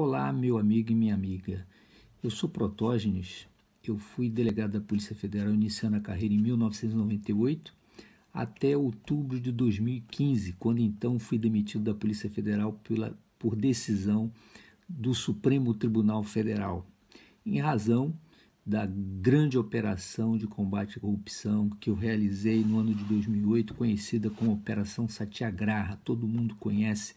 Olá, meu amigo e minha amiga. Eu sou Protógenes. Eu fui delegado da Polícia Federal iniciando a carreira em 1998 até outubro de 2015, quando então fui demitido da Polícia Federal pela, por decisão do Supremo Tribunal Federal, em razão da grande operação de combate à corrupção que eu realizei no ano de 2008, conhecida como Operação Satiagraha. Todo mundo conhece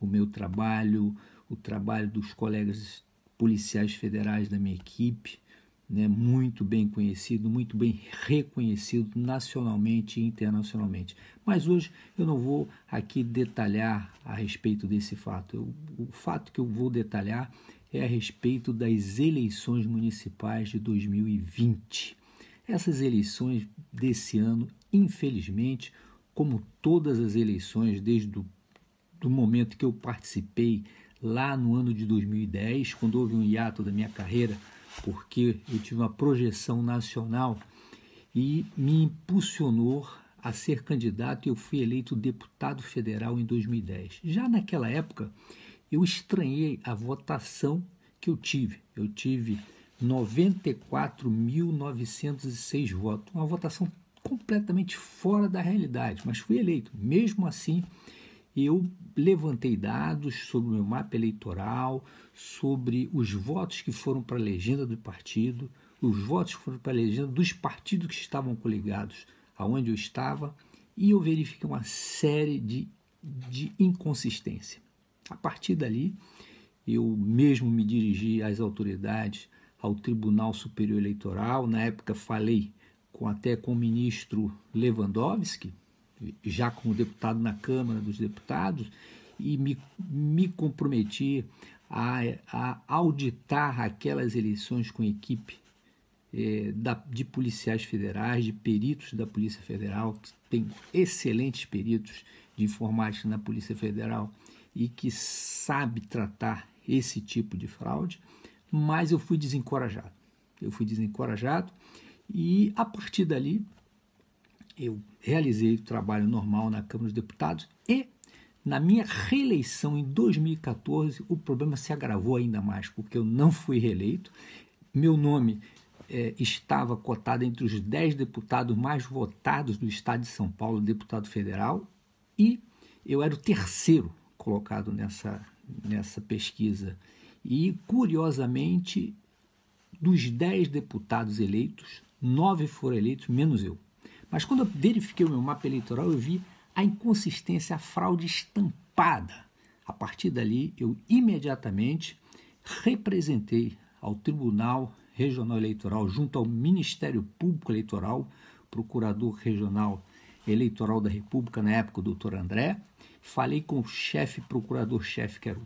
o meu trabalho, o trabalho dos colegas policiais federais da minha equipe, né, muito bem conhecido, muito bem reconhecido nacionalmente e internacionalmente. Mas hoje eu não vou aqui detalhar a respeito desse fato. Eu, o fato que eu vou detalhar é a respeito das eleições municipais de 2020. Essas eleições desse ano, infelizmente, como todas as eleições desde o do momento que eu participei lá no ano de 2010, quando houve um hiato da minha carreira, porque eu tive uma projeção nacional e me impulsionou a ser candidato e eu fui eleito deputado federal em 2010. Já naquela época, eu estranhei a votação que eu tive. Eu tive 94.906 votos, uma votação completamente fora da realidade, mas fui eleito. Mesmo assim, e eu levantei dados sobre o meu mapa eleitoral, sobre os votos que foram para a legenda do partido, os votos que foram para a legenda dos partidos que estavam coligados aonde eu estava, e eu verifiquei uma série de, de inconsistência. A partir dali, eu mesmo me dirigi às autoridades, ao Tribunal Superior Eleitoral, na época falei com, até com o ministro Lewandowski, já como deputado na Câmara dos Deputados, e me, me comprometi a, a auditar aquelas eleições com equipe é, da, de policiais federais, de peritos da Polícia Federal, que tem excelentes peritos de informática na Polícia Federal e que sabe tratar esse tipo de fraude, mas eu fui desencorajado. Eu fui desencorajado e a partir dali eu realizei o trabalho normal na Câmara dos Deputados e na minha reeleição em 2014 o problema se agravou ainda mais porque eu não fui reeleito. Meu nome eh, estava cotado entre os 10 deputados mais votados do Estado de São Paulo, deputado federal, e eu era o terceiro colocado nessa, nessa pesquisa. E, curiosamente, dos 10 deputados eleitos, nove foram eleitos, menos eu. Mas quando eu verifiquei o meu mapa eleitoral, eu vi a inconsistência, a fraude estampada. A partir dali, eu imediatamente representei ao Tribunal Regional Eleitoral, junto ao Ministério Público Eleitoral, Procurador Regional Eleitoral da República, na época, o doutor André. Falei com o chefe, procurador-chefe, que era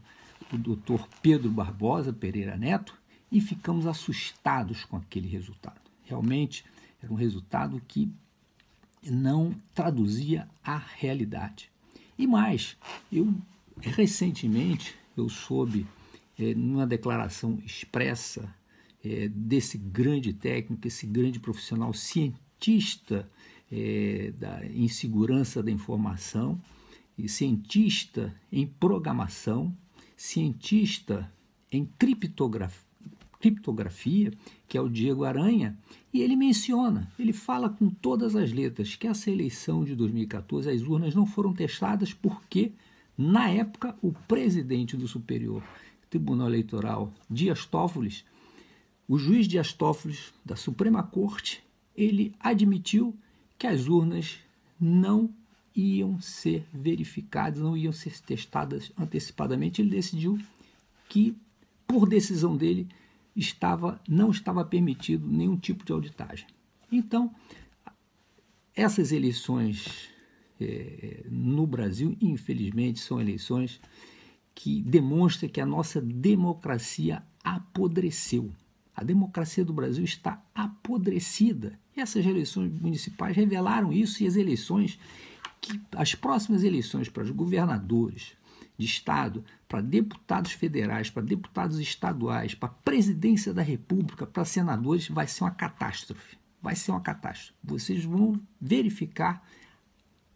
o doutor Pedro Barbosa Pereira Neto, e ficamos assustados com aquele resultado. Realmente, era um resultado que não traduzia a realidade. E mais, eu recentemente eu soube é, numa declaração expressa é, desse grande técnico, esse grande profissional cientista é, da, em segurança da informação, e cientista em programação, cientista em criptografia criptografia, que é o Diego Aranha, e ele menciona, ele fala com todas as letras que essa eleição de 2014 as urnas não foram testadas porque, na época, o presidente do Superior Tribunal Eleitoral, Dias Toffoli, o juiz Dias Toffoli da Suprema Corte, ele admitiu que as urnas não iam ser verificadas, não iam ser testadas antecipadamente. Ele decidiu que, por decisão dele, estava não estava permitido nenhum tipo de auditagem. Então, essas eleições é, no Brasil, infelizmente, são eleições que demonstram que a nossa democracia apodreceu. A democracia do Brasil está apodrecida. E essas eleições municipais revelaram isso e as eleições, que, as próximas eleições para os governadores, de Estado, para deputados federais, para deputados estaduais, para presidência da República, para senadores, vai ser uma catástrofe. Vai ser uma catástrofe. Vocês vão verificar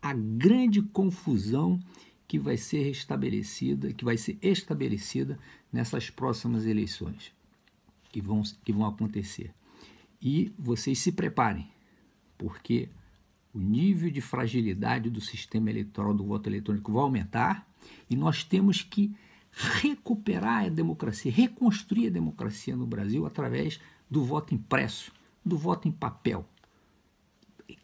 a grande confusão que vai ser restabelecida, que vai ser estabelecida nessas próximas eleições que vão, que vão acontecer. E vocês se preparem, porque o nível de fragilidade do sistema eleitoral do voto eletrônico vai aumentar e nós temos que recuperar a democracia, reconstruir a democracia no Brasil através do voto impresso, do voto em papel.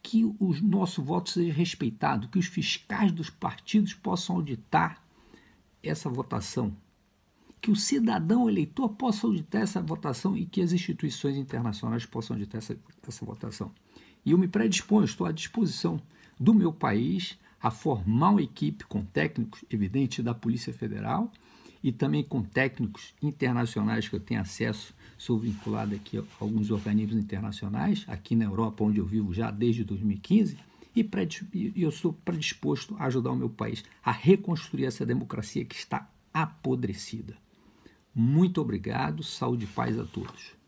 Que o nosso voto seja respeitado, que os fiscais dos partidos possam auditar essa votação, que o cidadão eleitor possa auditar essa votação e que as instituições internacionais possam auditar essa, essa votação. E eu me predisponho, estou à disposição do meu país a formar uma equipe com técnicos, evidente, da Polícia Federal e também com técnicos internacionais que eu tenho acesso, sou vinculado aqui a alguns organismos internacionais, aqui na Europa, onde eu vivo já desde 2015, e eu sou predisposto a ajudar o meu país a reconstruir essa democracia que está apodrecida. Muito obrigado, saúde e paz a todos.